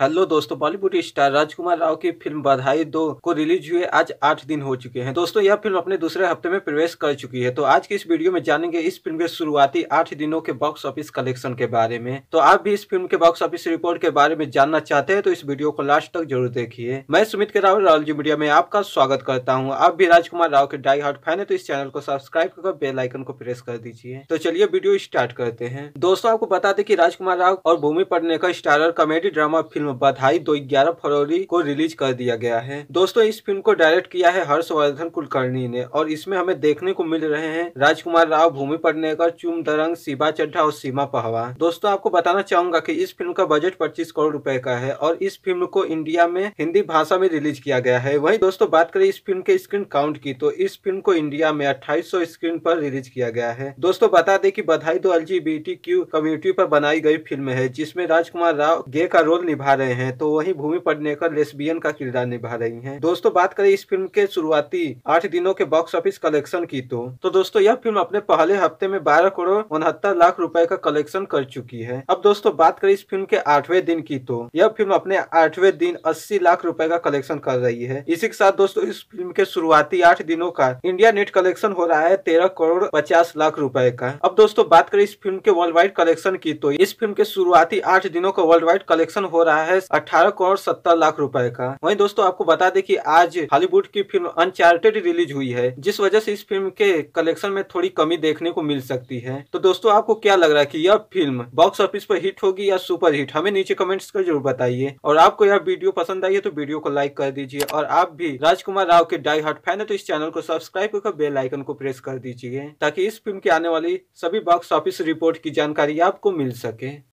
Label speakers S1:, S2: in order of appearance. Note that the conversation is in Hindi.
S1: हेलो दोस्तों बॉलीवुड स्टार राजकुमार राव की फिल्म बधाई दो को रिलीज हुए आज आठ दिन हो चुके हैं दोस्तों यह फिल्म अपने दूसरे हफ्ते में प्रवेश कर चुकी है तो आज की इस वीडियो में जानेंगे इस फिल्म के शुरुआती आठ दिनों के बॉक्स ऑफिस कलेक्शन के बारे में तो आप भी इस फिल्म के बॉक्स ऑफिस रिपोर्ट के बारे में जानना चाहते हैं तो इस वीडियो को लास्ट तक जरूर देखिए मैं सुमित के राव जी मीडिया में आपका स्वागत करता हूँ आप भी राजकुमार राव के डाई हार्ट फैन है तो इस चैनल को सब्सक्राइब कर बेलाइकन को प्रेस कर दीजिए तो चलिए वीडियो स्टार्ट करते हैं दोस्तों आपको बता दें की राजकुमार राव और भूमि का starrer comedy drama film film Badhaai Do ग्यारह फरवरी को रिलीज कर दिया गया है दोस्तों इस फिल्म को डायरेक्ट किया है हर्षवर्धन कुलकर्णी ने और इसमें हमें देखने को मिल रहे हैं राजकुमार राव भूमि पटनेकर चुम दरंग शिवा चड्ढा और सीमा पहवा दोस्तों आपको बताना चाहूंगा की इस फिल्म का बजट पच्चीस करोड़ रूपए का है और इस फिल्म को इंडिया में हिंदी भाषा में रिलीज किया गया है वही दोस्तों बात करें इस फिल्म के स्क्रीन काउंट की तो इस फिल्म को इंडिया में अट्ठाईस स्क्रीन पर रिलीज किया गया है दोस्तों बता दें कि बधाई दो तो एल कम्युनिटी पर बनाई गई फिल्म है जिसमें राजकुमार राव गे का रोल निभा निभा रहे हैं तो वही भूमि पडनेकर लेस्बियन का किरदार निभा रही है दोस्तों बात करें इस फिल्म के शुरुआती आठ दिनों के बॉक्स ऑफिस कलेक्शन की तो तो दोस्तों यह फिल्म अपने पहले हफ्ते में बारह करोड़ उनहत्तर लाख रुपए का कलेक्शन कर चुकी है अब दोस्तों बात करें इस फिल्म के आठवें दिन की तो यह फिल्म अपने आठवें दिन अस्सी लाख रूपए का कलेक्शन कर रही है इसी के साथ दोस्तों इस फिल्म के शुरुआती आठ दिनों का इंडिया नेट कलेक्शन हो रहा है तेरह करोड़ पचास लाख रूपए का अब दोस्तों बात करें इस फिल्म के वर्ल्ड वाइड कलेक्शन की तो इस फिल्म के शुरुआती आठ दिनों का वर्ल्ड वाइड कलेक्शन हो रहा है अठारह करोड़ सत्तर लाख रूपए का वहीं दोस्तों आपको बता दें कि आज हॉलीवुड की फिल्म अनचार्टेड रिलीज हुई है जिस वजह से इस फिल्म के कलेक्शन में थोड़ी कमी देखने को मिल सकती है तो दोस्तों आपको क्या लग रहा है की यह फिल्म बॉक्स ऑफिस पर हिट होगी या सुपर हिट हमें नीचे कमेंट्स कर जरूर बताइए और आपको यह वीडियो पसंद आई है तो वीडियो को लाइक कर दीजिए और आप भी राजकुमार राव के डाई हार्ट फैन है तो इस चैनल को सब्सक्राइब कर बेल आइकन को प्रेस कर दीजिए ताकि इस फिल्म की आने वाली सभी बॉक्स ऑफिस रिपोर्ट की जानकारी आपको मिल सके